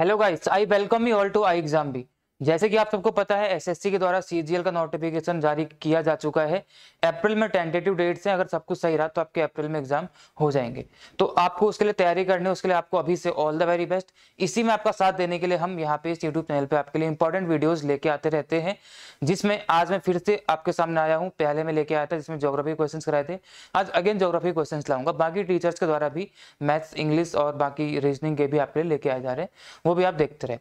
Hello guys, I welcome you all to iExamB. जैसे कि आप सबको पता है एसएससी के द्वारा सीजीएल का नोटिफिकेशन जारी किया जा चुका है अप्रैल में टेंटेटिव डेट्स हैं अगर सब कुछ सही रहा तो आपके अप्रैल में एग्जाम हो जाएंगे तो आपको उसके लिए तैयारी करनी है उसके लिए आपको अभी से ऑल द वेरी बेस्ट इसी में आपका साथ देने के लिए हम यहाँ पे इस यूट्यूब चैनल पर आपके लिए इंपॉर्टेंट वीडियोज लेके आते रहते हैं जिसमें आज मैं फिर से आपके सामने आया हूँ पहले में लेके आया था जिसमें जोग्राफी क्वेश्चन कराए थे आज अगेन जोग्राफी क्वेश्चन लाऊंगा बाकी टीचर्स के द्वारा भी मैथ्स इंग्लिश और बाकी रीजनिंग के भी आपके लिए लेके आए जा रहे हैं वो भी आप देखते रहे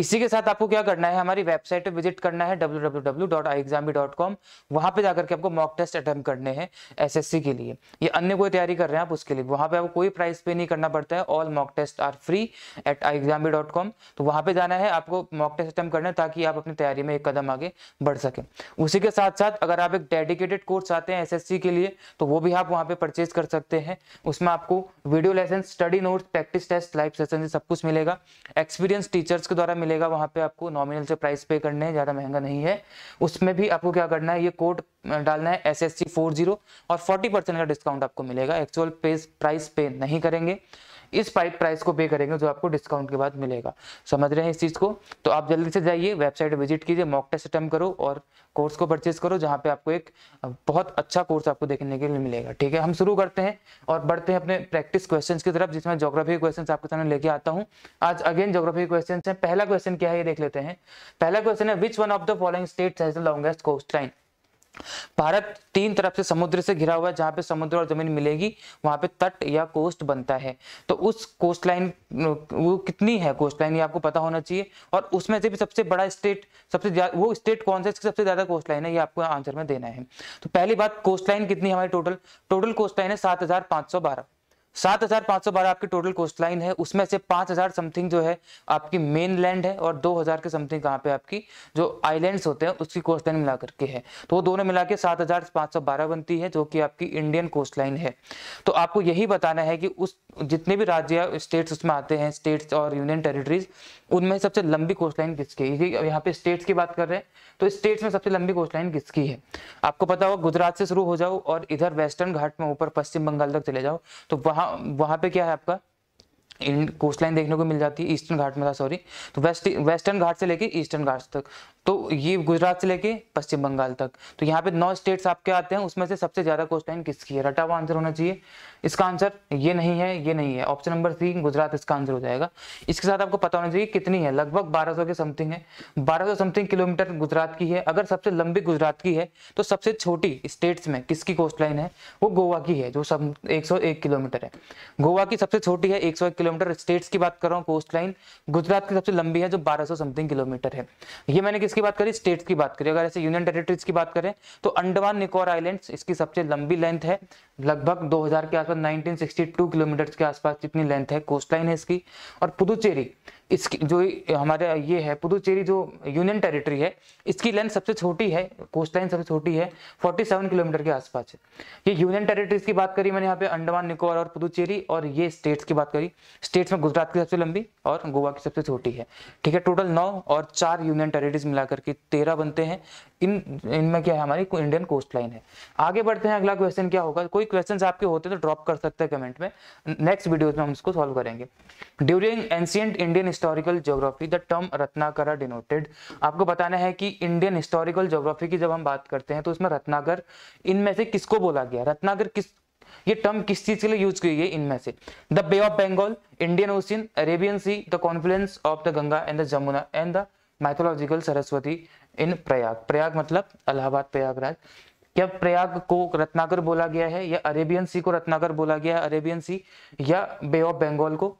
इसी के साथ आपको क्या करना है है हमारी वेबसाइट पे विजिट करना है www.iexambi.com वहां पे जाकर के आपको मॉक टेस्ट अटेम्प्ट करने हैं एसएससी के लिए या अन्य कोई तैयारी कर रहे हैं आप उसके लिए वहां पे आपको कोई प्राइस पे नहीं करना पड़ता है all mock test are free at iexambi.com तो वहां पे जाना है आपको मॉक टेस्ट अटेम्प्ट करना है ताकि आप अपनी तैयारी में एक कदम आगे बढ़ सकें उसी के साथ साथ अगर आप एक डेडिकेटेड कोर्स चाहते हैं एसएससी के लिए तो वो भी आप वहाँ पर परचेज कर सकते हैं उसमें आपको video lesson study note practice test live session सब कुछ मिलेगा एक्सपीरियंस टीचर्स के द्वारा मिलेगा वहाँ पे आपको नॉमिनल से प्राइस पे करने हैं ज़्यादा महंगा नहीं है उसमें भी आपको क्या करना है ये कोड डालना है S S C four zero और फोर्टी परसेंट का डिस्काउंट आपको मिलेगा एक्चुअल प्राइस पे नहीं करेंगे इस पाइप प्राइस को पे करेंगे जो आपको डिस्काउंट के बाद मिलेगा समझ रहे हैं इस चीज़ को तो आप जल्दी से जाइए वेबसाइट विजिट कीजिए मॉक टेस्ट अटैम्प करो और कोर्स को परचेज करो जहाँ पे आपको एक बहुत अच्छा कोर्स आपको देखने के लिए मिलेगा ठीक है हम शुरू करते हैं और बढ़ते हैं अपने प्रैक्टिस क्वेश्चन की तरफ जिसमें जोग्राफी क्वेश्चन आपके सामने लेके आता हूँ आज अगेन जोग्राफी क्वेश्चन है पहला क्वेश्चन क्या है ये देख लेते हैं पहला क्वेश्चन है which one of the following states has the longest coast line Bharat तीन तरफ से समुद्र से घिरा हुआ है जहां पे समुद्र और जमीन मिलेगी वहां पे तट या कोस्ट बनता है तो उस कोस्ट लाइन वो कितनी है कोस्ट लाइन ये आपको पता होना चाहिए और उसमें से भी सबसे बड़ा स्टेट सबसे वो स्टेट कौन सा सबसे ज्यादा कोस्ट लाइन है ये आपको आंसर में देना है तो पहली बात कोस्ट लाइन कितनी हमारी टोटल टोटल कोस्ट लाइन है सात हजार पांच सौ बारह सात हजार पांच सौ बारह आपकी टोटल कोस्ट लाइन है उसमें से पांच हजार समथिंग जो है आपकी मेन लैंड है और दो हजार के समथिंग कहाँ पे आपकी जो आइलैंड्स होते हैं उसकी कोस्ट लाइन मिला करके है तो वो दोनों मिला के सात हजार पांच सौ बारह बनती है जो कि आपकी इंडियन कोस्ट लाइन है तो आपको यही बताना है कि उस जितने भी राज्य स्टेट्स उसमें आते हैं स्टेट्स और यूनियन टेरिटरीज उनमें सबसे लंबी कोस्ट लाइन किसकी है यहाँ पे स्टेट्स की बात कर रहे हैं तो स्टेट्स में सबसे लंबी कोस्ट लाइन किसकी है आपको पता होगा गुजरात से शुरू हो जाओ और इधर वेस्टर्न घाट में ऊपर पश्चिम बंगाल तक चले जाओ तो वहां वहाँ पे क्या है आपका कोस्ट लाइन देखने को मिल जाती है ईस्टर्न घाट में था सॉरी तो वेस्ट वेस्टर्न घाट से लेके ईस्टर्न घाट तक तो ये गुजरात से लेके पश्चिम बंगाल तक तो यहाँ पे नौ स्टेट्स आपके आते हैं उसमें से सबसे ज्यादा क्वेश्चन किसकी है रटा हुआ आंसर होना चाहिए इसका आंसर ये नहीं है ये नहीं है ऑप्शन नंबर सी गुजरात इसका आंसर हो जाएगा इसके साथ आपको पता होना चाहिए कितनी है लगभग 1200 के समथिंग है 1200 समथिंग किलोमीटर गुजरात की है अगर सबसे लंबी गुजरात की है तो सबसे छोटी स्टेट्स में किसकी कोस्ट लाइन है वो गोवा की है जो सब एक किलोमीटर है गोवा की सबसे छोटी है एक किलोमीटर स्टेट्स की बात कर रहा हूँ कोस्ट लाइन गुजरात की सबसे लंबी है जो बारह समथिंग किलोमीटर है ये मैंने किसकी बात करें स्टेट्स की बात करें अगर ऐसे यूनियन टेरिटरीज की बात करें तो अंडमान निकोर आइलैंड्स इसकी सबसे लंबी लेंथ है लगभग 2000 के आसपास 1962 किलोमीटर के आसपास जितनी लेंथ है कोस्ट लाइन है इसकी और पुदुचेरी इसकी जो हमारा ये है पुदुचेरी जो यूनियन टेरिटरी है इसकी लेंथ सबसे छोटी है कोस्ट लाइन सबसे छोटी है 47 किलोमीटर के आसपास है ये यूनियन टेरिटरीज की बात करी मैंने यहाँ पे अंडमान निकोबार और पुदुचेरी और ये स्टेट्स की बात करी स्टेट्स में गुजरात की सबसे लंबी और गोवा की सबसे छोटी है ठीक है टोटल नौ और चार यूनियन टेरिटरीज मिला करके तेरह बनते हैं इन इनमें क्या है हमारी इंडियन कोस्ट लाइन है आगे बढ़ते हैं अगला क्वेश्चन क्या होगा कोई क्वेश्चन आपके होते हैं तो ड्रॉप कर सकते हैं कमेंट में नेक्स्ट वीडियो में हम इसको सॉल्व करेंगे during ancient Indian historical geography the term Ratnakara denoted आपको बताना है कि इंडियन हिस्टोरिकल ज्योग्राफी की जब हम बात करते हैं तो उसमें रत्नाकर इनमें से किसको बोला गया रत्नाकर किस ये टर्म किस चीज के लिए यूज की गई है इनमें से the bay of Bengal Indian ocean Arabian sea the confluence of the Ganga and the Jamuna and the mythological Saraswati in Prayag Prayag मतलब इलाहाबाद प्रयागराज क्या प्रयाग को रत्नाकर बोला गया है या अरेबियन सी को रत्नाकर बोला गया है अरेबियन सी या बे ऑफ बंगाल को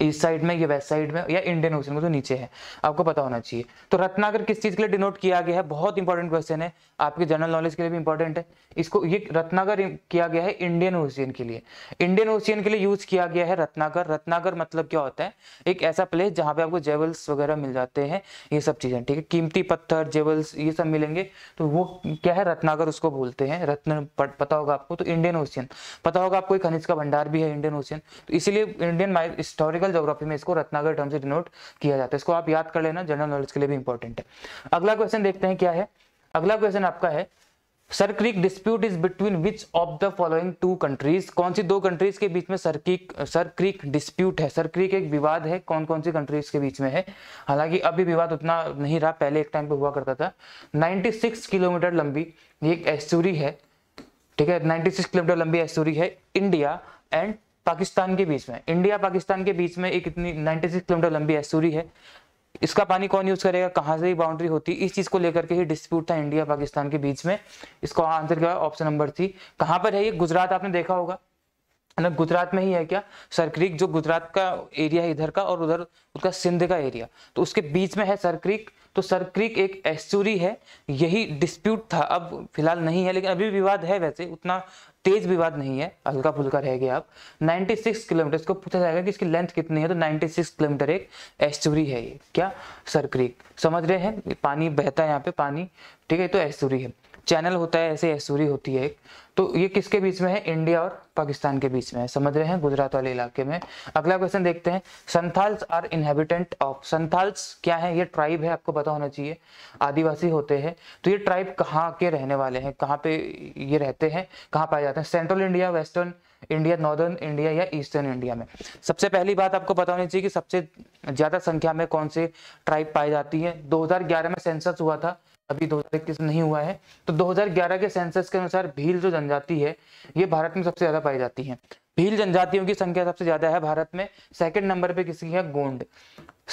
इस साइड में या वेस्ट साइड में या इंडियन ओशन में जो नीचे है आपको पता होना चाहिए तो रत्नागर किस चीज़ के लिए डिनोट किया गया है बहुत इंपॉर्टेंट क्वेश्चन है आपके जनरल नॉलेज के लिए भी इंपॉर्टेंट है इसको ये रत्नागर किया गया है इंडियन ओशियन के लिए इंडियन ओशियन के लिए यूज किया गया है रत्नागर रत्नागर मतलब क्या होता है एक ऐसा प्लेस जहां पे आपको जेवल्स वगैरह मिल जाते हैं ये सब चीज़ें ठीक है कीमती पत्थर जेवल्स ये सब मिलेंगे तो वो क्या है रत्नागर उसको बोलते हैं रत्न पता होगा आपको तो इंडियन ओशियन पता होगा आपको खनिज का भंडार भी है इंडियन ओशियन तो इसीलिए इंडियन हिस्टोरिकल जनरल जोग्राफी में इसको रत्नागर टर्म से डिनोट किया जाता है इसको आप याद कर लेना जनरल नॉलेज के लिए भी इंपॉर्टेंट है अगला क्वेश्चन देखते हैं क्या है अगला क्वेश्चन आपका है Sir Creek dispute is between which of the following two countries कौन सी दो कंट्रीज के बीच में सरक्रिक सरक्रिक डिस्प्यूट है सरक्रिक एक विवाद है कौन कौन सी कंट्रीज के बीच में है हालांकि अभी विवाद उतना नहीं रहा पहले एक टाइम पे हुआ करता था 96 किलोमीटर लंबी ये एक एस्टूरी है ठीक है 96 किलोमीटर लंबी एस्टूरी है इंडिया एंड पाकिस्तान के बीच में इंडिया पाकिस्तान के बीच में एक इतनी 96 किलोमीटर लंबी एसूरी है इसका पानी कौन यूज करेगा कहां से ही बाउंड्री होती इस चीज को लेकर के ही डिस्प्यूट था इंडिया पाकिस्तान के बीच में इसको आंसर क्या ऑप्शन नंबर थी कहां पर है ये गुजरात आपने देखा होगा मतलब गुजरात में ही है क्या सरक्रीक जो गुजरात का एरिया है इधर का और उधर उसका सिंध का एरिया तो उसके बीच में है सरक्रीक तो सरक्रीक एक एस्चुरी है यही डिस्प्यूट था अब फिलहाल नहीं है लेकिन अभी विवाद है वैसे उतना तेज विवाद नहीं है हल्का फुल्का रह गया आप 96 किलोमीटर इसको पूछा जाएगा कि इसकी लेंथ कितनी है तो 96 किलोमीटर एक एस्टोरी है ये क्या सर क्रीक समझ रहे हैं पानी बहता है यहाँ पे पानी ठीक है तो एस्टोरी है चैनल होता है ऐसे ऐसूरी होती है एक तो ये किसके बीच में है इंडिया और पाकिस्तान के बीच में है समझ रहे हैं गुजरात वाले इलाके में अगला क्वेश्चन देखते हैं Santhals are inhabitant of Santhals क्या है ये ट्राइब है आपको पता होना चाहिए आदिवासी होते हैं तो ये ट्राइब कहाँ के रहने वाले हैं कहाँ पे ये रहते हैं कहाँ पाए जाते हैं central India western India northern India या ईस्टर्न इंडिया में सबसे पहली बात आपको पता होनी चाहिए कि सबसे ज्यादा संख्या में कौन से ट्राइब पाई जाती है 2011 में सेंसस हुआ था अभी 2021 नहीं हुआ है तो 2011 के सेंसस के अनुसार भील जो जनजाति है ये भारत में सबसे ज्यादा पाई जाती है भील जनजातियों की संख्या सबसे ज्यादा है भारत में सेकंड नंबर पे किसकी है गोंड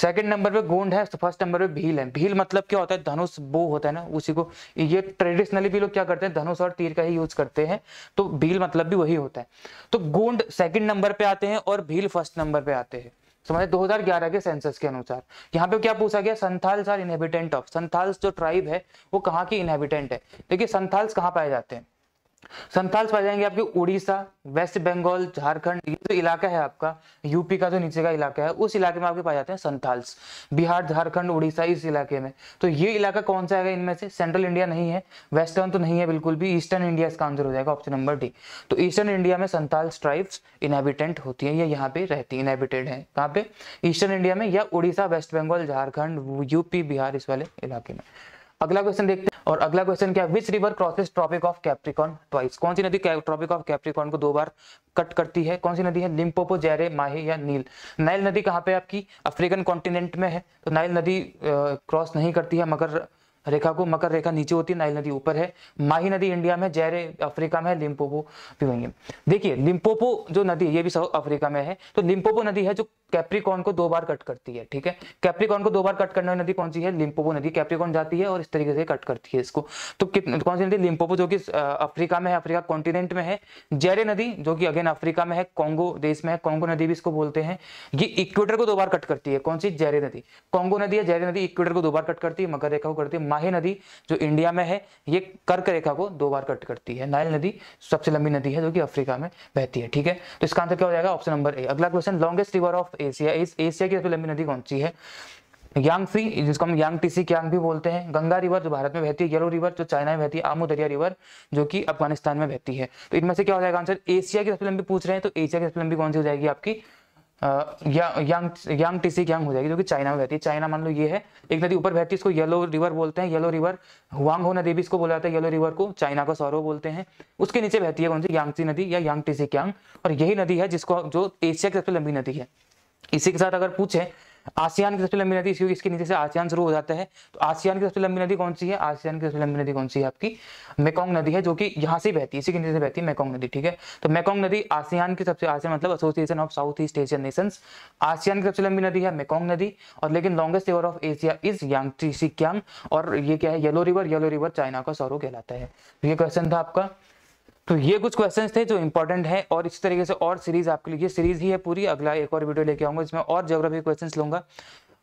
सेकंड नंबर पे गोंड है फर्स्ट नंबर पे भील है भील मतलब क्या होता है धनुष बो होता है ना उसी को ये ट्रेडिशनली भी लोग क्या करते हैं धनुष और तीर का ही यूज करते हैं तो भील मतलब भी वही होता है तो गोंड सेकंड नंबर पे आते हैं और भील फर्स्ट नंबर पे आते हैं समझे 2011 के सेंसस के अनुसार यहाँ पे क्या पूछा गया Santhals are inhabitant of Santhals जो ट्राइब है वो कहाँ की इनहेबिटेंट है देखिए संथाल्स कहाँ पाए जाते हैं संथाल पा जाएंगे आपके उड़ीसा वेस्ट बंगाल झारखंड ये जो इलाका है आपका यूपी का जो नीचे का इलाका है उस इलाके में आपके पाए जाते हैं संथाल्स बिहार झारखंड उड़ीसा इस इलाके में तो ये इलाका कौन सा है इनमें से सेंट्रल इंडिया नहीं है वेस्टर्न तो नहीं है बिल्कुल भी ईस्टर्न इंडिया इसका आंसर हो जाएगा ऑप्शन नंबर डी तो ईस्टर्न इंडिया में संथाल ट्राइब्स इनहेबिटेंट होती है या यहाँ पे रहती इनहेबिटेड है कहाँ पे ईस्टर्न इंडिया में या उड़ीसा वेस्ट बंगाल झारखंड यूपी बिहार इस वाले इलाके में अगला क्वेश्चन देखते हैं और अगला क्वेश्चन क्या which river crosses tropic of Capricorn twice कौन सी नदी ट्रॉपिक ऑफ कैप्रिकॉन को दो बार कट करती है कौन सी नदी है लिम्पोपो जैरे माहे या नील नाइल नदी कहाँ पे आपकी अफ्रीकन कॉन्टिनेंट में है तो नाइल नदी क्रॉस नहीं करती है मगर रेखा को मकर रेखा नीचे होती है नाइल नदी ऊपर है माही नदी इंडिया में जैरे अफ्रीका में है लिम्पोपो भी वही है देखिए लिम्पोपो जो नदी ये भी साउथ अफ्रीका में है तो लिम्पोपो नदी है जो कैप्रिकॉन को दो बार कट करती है ठीक है कैप्रिकॉन को दो बार कट करने वाली नदी कौन सी है लिम्पोपो नदी कैप्रिकॉन जाती है और इस तरीके से कट करती है इसको तो कौन सी नदी लिम्पोपो जो कि अफ्रीका में है अफ्रीका कॉन्टिनेंट में है जैरे नदी जो कि अगेन अफ्रीका में है कॉन्गो देश में है कॉन्गो नदी भी इसको बोलते हैं ये इक्वेटर को दो बार कट करती है कौन सी जैरे नदी कॉन्गो नदी है जैरे नदी इक्वेटर को दो बार कट करती है मकर रेखा को करती है माही नदी जो इंडिया में है ये कर्क रेखा को दो बार कट करती है नायल नदी सबसे लंबी नदी है जो कि अफ्रीका में बहती है ठीक है तो इसका आंसर क्या हो जाएगा ऑप्शन नंबर ए अगला question longest river of Asia Asia की सबसे लंबी नदी कौन सी है यांगसी जिसको हम यांग टीसी यांग भी बोलते हैं गंगा रिवर जो भारत में बहती है येलो रिवर जो चाइना में बहती है आमू दरिया रिवर जो कि अफगानिस्तान में बहती है तो इनमें से क्या हो जाएगा आंसर एशिया की सबसे लंबी पूछ रहे हैं तो एशिया की सबसे लंबी कौन सी हो जाएगी आपकी यांग टीसी यांग हो जाएगी जो कि चाइना में बहती है चाइना मान लो ये है एक नदी ऊपर बहती है इसको येलो रिवर बोलते हैं येलो रिवर हुआंगहो नदी भी इसको बोला जाता है येलो रिवर को चाइना का सौरव बोलते हैं उसके नीचे बहती है कौन सी यांगसी नदी या यांग टीसी क्यांग और यही नदी है जिसको जो एशिया की सबसे लंबी नदी है इसी के साथ अगर पूछे आसियान की सबसे लंबी नदी इसी इसके नीचे से आसियान शुरू हो जाता है तो आसियान की सबसे लंबी नदी कौन सी है आसियान की सबसे लंबी नदी कौन सी है आपकी मेकोंग नदी है जो कि यहाँ से बहती है इसी के नीचे से बहती है मेकोंग नदी ठीक है तो मेकोंग नदी आसियान की सबसे आसियान मतलब association of South East Asian nation ASEAN की सबसे लंबी नदी है मेकोंग नदी और लेकिन longest river of Asia is Yang और ये क्या है yellow river yellow river China का सौरव कहलाता है तो ये क्वेश्चन था आपका तो ये कुछ क्वेश्चंस थे जो इंपॉर्टेंट हैं और इस तरीके से और सीरीज आपके लिए सीरीज ही है पूरी अगला एक और वीडियो लेके आऊंगा जिसमें और जोग्राफी क्वेश्चंस लूंगा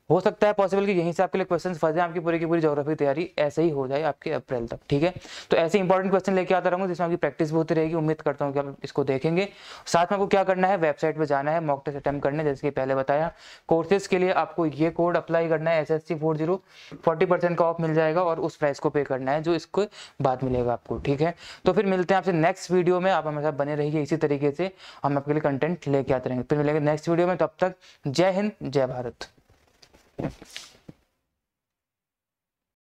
हो सकता है पॉसिबल कि यहीं से आपके लिए क्वेश्चन फंस जाए आपकी पूरी की पूरी जोग्राफी तैयारी ऐसे ही हो जाए आपके अप्रैल तक ठीक है तो ऐसे इंपॉर्टेंट क्वेश्चन लेके आता रहूंगा जिसमें आपकी प्रैक्टिस भी होती रहेगी उम्मीद करता हूँ कि आप इसको देखेंगे साथ में आपको क्या करना है वेबसाइट पर जाना है मॉक टेस्ट अटैम्प करने जैसे कि पहले बताया कोर्सेज के लिए आपको ये कोड अप्लाई करना है S S C four zero forty percent का ऑफ मिल जाएगा और उस प्राइस को पे करना है जो इसको बाद मिलेगा आपको ठीक है तो फिर मिलते हैं आपसे नेक्स्ट वीडियो में आप हमारे साथ बने रहिए इसी तरीके से हम आपके लिए कंटेंट लेके आते रहेंगे फिर मिलेंगे नेक्स्ट वीडियो में तब तक जय हिंद जय भारत Thank you.